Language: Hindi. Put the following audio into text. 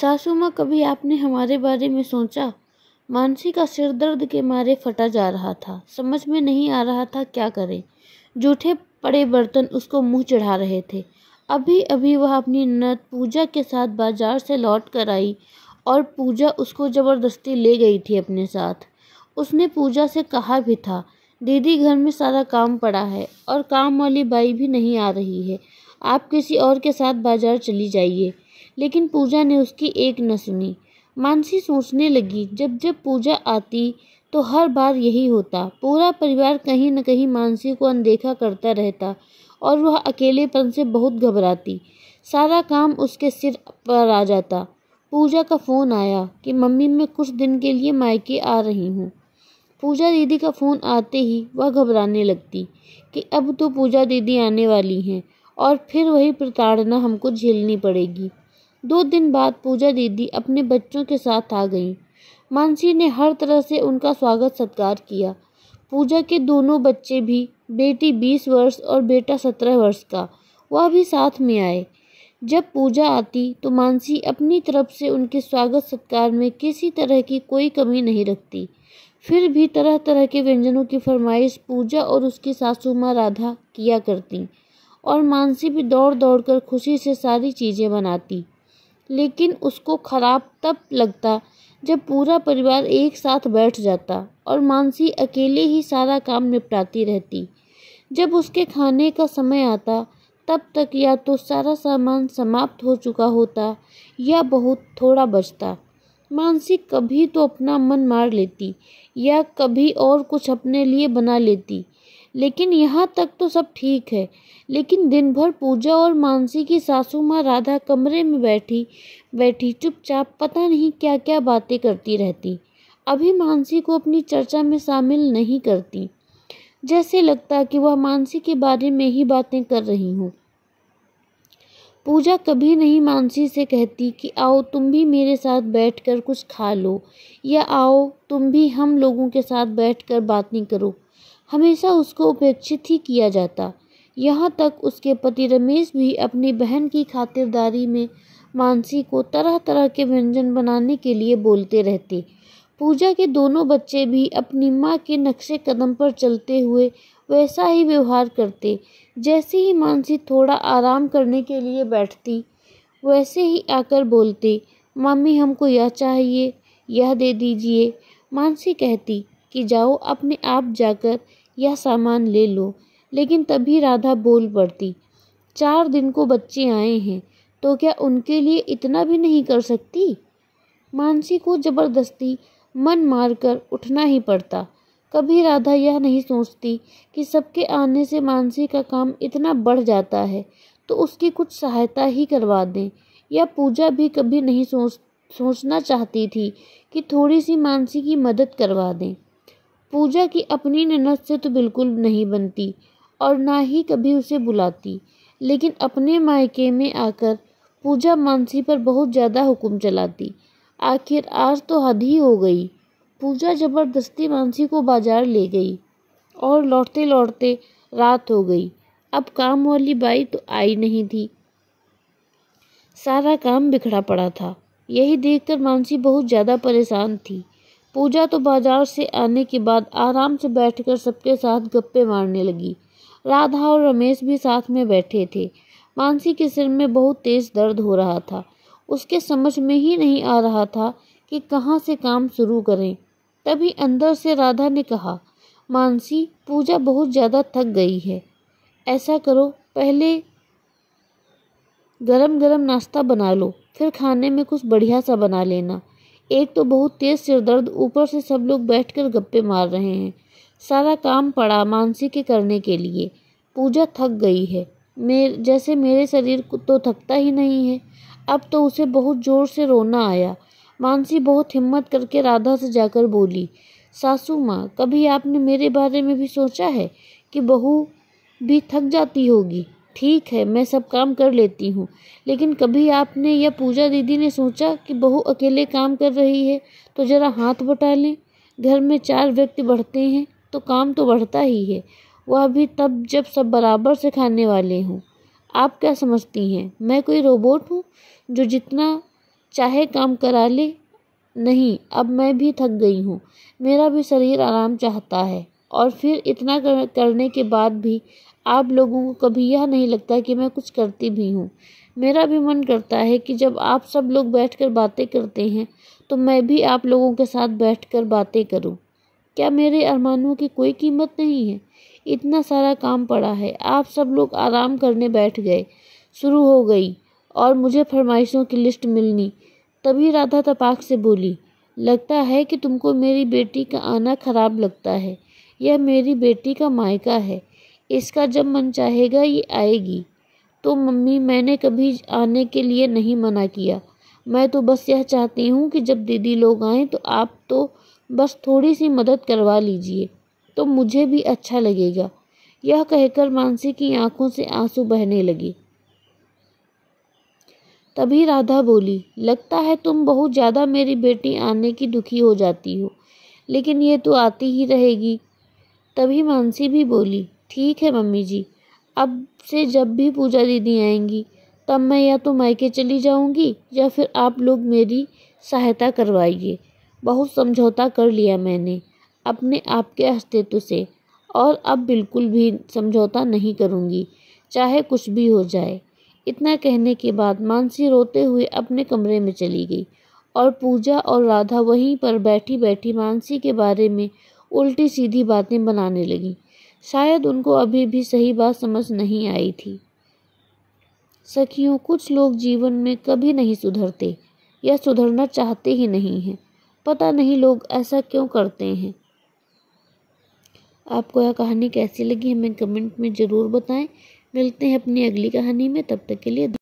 सासू माँ कभी आपने हमारे बारे में सोचा मानसी का सिर दर्द के मारे फटा जा रहा था समझ में नहीं आ रहा था क्या करें जूठे पड़े बर्तन उसको मुंह चढ़ा रहे थे अभी अभी वह अपनी नत पूजा के साथ बाजार से लौट कर आई और पूजा उसको ज़बरदस्ती ले गई थी अपने साथ उसने पूजा से कहा भी था दीदी घर में सारा काम पड़ा है और काम वाली बाई भी नहीं आ रही है आप किसी और के साथ बाजार चली जाइए लेकिन पूजा ने उसकी एक न सुनी मानसी सोचने लगी जब जब पूजा आती तो हर बार यही होता पूरा परिवार कहीं न कहीं मानसी को अनदेखा करता रहता और वह अकेलेपन से बहुत घबराती सारा काम उसके सिर पर आ जाता पूजा का फ़ोन आया कि मम्मी मैं कुछ दिन के लिए मायके आ रही हूँ पूजा दीदी का फ़ोन आते ही वह घबराने लगती कि अब तो पूजा दीदी आने वाली हैं और फिर वही प्रताड़ना हमको झेलनी पड़ेगी दो दिन बाद पूजा दीदी अपने बच्चों के साथ आ गईं मानसी ने हर तरह से उनका स्वागत सत्कार किया पूजा के दोनों बच्चे भी बेटी बीस वर्ष और बेटा सत्रह वर्ष का वह भी साथ में आए जब पूजा आती तो मानसी अपनी तरफ से उनके स्वागत सत्कार में किसी तरह की कोई कमी नहीं रखती फिर भी तरह तरह के व्यंजनों की फरमाइश पूजा और उसकी सासू माँ राधा किया करती और मानसी भी दौड़ दौड़ कर खुशी से सारी चीज़ें बनाती लेकिन उसको खराब तब लगता जब पूरा परिवार एक साथ बैठ जाता और मानसी अकेले ही सारा काम निपटाती रहती जब उसके खाने का समय आता तब तक या तो सारा सामान समाप्त हो चुका होता या बहुत थोड़ा बचता मानसी कभी तो अपना मन मार लेती या कभी और कुछ अपने लिए बना लेती लेकिन यहाँ तक तो सब ठीक है लेकिन दिन भर पूजा और मानसी की सासू माँ राधा कमरे में बैठी बैठी चुपचाप पता नहीं क्या क्या बातें करती रहती अभी मानसी को अपनी चर्चा में शामिल नहीं करती जैसे लगता कि वह मानसी के बारे में ही बातें कर रही हूँ पूजा कभी नहीं मानसी से कहती कि आओ तुम भी मेरे साथ बैठकर कुछ खा लो या आओ तुम भी हम लोगों के साथ बैठकर नहीं करो हमेशा उसको उपेक्षित ही किया जाता यहाँ तक उसके पति रमेश भी अपनी बहन की खातिरदारी में मानसी को तरह तरह के व्यंजन बनाने के लिए बोलते रहते पूजा के दोनों बच्चे भी अपनी माँ के नक्शे कदम पर चलते हुए वैसा ही व्यवहार करते जैसे ही मानसी थोड़ा आराम करने के लिए बैठती वैसे ही आकर बोलते मम्मी हमको यह चाहिए यह दे दीजिए मानसी कहती कि जाओ अपने आप जाकर यह सामान ले लो लेकिन तभी राधा बोल पड़ती चार दिन को बच्चे आए हैं तो क्या उनके लिए इतना भी नहीं कर सकती मानसी को ज़बरदस्ती मन मारकर उठना ही पड़ता कभी राधा यह नहीं सोचती कि सबके आने से मानसी का काम इतना बढ़ जाता है तो उसकी कुछ सहायता ही करवा दें या पूजा भी कभी नहीं सोच सोचना चाहती थी कि थोड़ी सी मानसी की मदद करवा दें पूजा की अपनी ननद से तो बिल्कुल नहीं बनती और ना ही कभी उसे बुलाती लेकिन अपने मायके में आकर पूजा मानसी पर बहुत ज़्यादा हुक्म चलाती आखिर आज तो हद ही हो गई पूजा जबरदस्ती मानसी को बाजार ले गई और लौटते लौटते रात हो गई अब काम वाली बाई तो आई नहीं थी सारा काम बिखरा पड़ा था यही देखकर मानसी बहुत ज़्यादा परेशान थी पूजा तो बाजार से आने के बाद आराम से बैठकर सबके साथ गप्पे मारने लगी राधा और रमेश भी साथ में बैठे थे मानसी के सिर में बहुत तेज दर्द हो रहा था उसके समझ में ही नहीं आ रहा था कि कहाँ से काम शुरू करें तभी अंदर से राधा ने कहा मानसी पूजा बहुत ज़्यादा थक गई है ऐसा करो पहले गरम गरम नाश्ता बना लो फिर खाने में कुछ बढ़िया सा बना लेना एक तो बहुत तेज़ सिरदर्द ऊपर से सब लोग बैठकर गप्पे मार रहे हैं सारा काम पड़ा मानसी के करने के लिए पूजा थक गई है मेरे जैसे मेरे शरीर तो थकता ही नहीं है अब तो उसे बहुत जोर से रोना आया मानसी बहुत हिम्मत करके राधा से जाकर बोली सासू माँ कभी आपने मेरे बारे में भी सोचा है कि बहू भी थक जाती होगी ठीक है मैं सब काम कर लेती हूँ लेकिन कभी आपने या पूजा दीदी ने सोचा कि बहू अकेले काम कर रही है तो ज़रा हाथ बटा लें घर में चार व्यक्ति बढ़ते हैं तो काम तो बढ़ता ही है वह भी तब जब सब बराबर से खाने वाले हों आप क्या समझती हैं मैं कोई रोबोट हूँ जो जितना चाहे काम करा ले नहीं अब मैं भी थक गई हूँ मेरा भी शरीर आराम चाहता है और फिर इतना कर, करने के बाद भी आप लोगों को कभी यह नहीं लगता कि मैं कुछ करती भी हूँ मेरा भी मन करता है कि जब आप सब लोग बैठकर बातें करते हैं तो मैं भी आप लोगों के साथ बैठकर बातें करूं क्या मेरे अरमानों की कोई कीमत नहीं है इतना सारा काम पड़ा है आप सब लोग आराम करने बैठ गए शुरू हो गई और मुझे फरमाइशों की लिस्ट मिलनी तभी राधा तपाक से बोली लगता है कि तुमको मेरी बेटी का आना खराब लगता है यह मेरी बेटी का मायका है इसका जब मन चाहेगा ये आएगी तो मम्मी मैंने कभी आने के लिए नहीं मना किया मैं तो बस यह चाहती हूँ कि जब दीदी लोग आएँ तो आप तो बस थोड़ी सी मदद करवा लीजिए तो मुझे भी अच्छा लगेगा यह कहकर मानसी की आंखों से आंसू बहने लगे तभी राधा बोली लगता है तुम बहुत ज़्यादा मेरी बेटी आने की दुखी हो जाती हो लेकिन ये तो आती ही रहेगी तभी मानसी भी बोली ठीक है मम्मी जी अब से जब भी पूजा दीदी आएंगी तब मैं या तो मायके चली जाऊंगी या फिर आप लोग मेरी सहायता करवाइए बहुत समझौता कर लिया मैंने अपने आप के अस्तित्व से और अब बिल्कुल भी समझौता नहीं करूँगी चाहे कुछ भी हो जाए इतना कहने के बाद मानसी रोते हुए अपने कमरे में चली गई और पूजा और राधा वहीं पर बैठी बैठी मानसी के बारे में उल्टी सीधी बातें बनाने लगी शायद उनको अभी भी सही बात समझ नहीं आई थी सखियों कुछ लोग जीवन में कभी नहीं सुधरते या सुधरना चाहते ही नहीं हैं पता नहीं लोग ऐसा क्यों करते हैं आपको यह कहानी कैसी लगी हमें कमेंट में ज़रूर बताएं मिलते हैं अपनी अगली कहानी में तब तक के लिए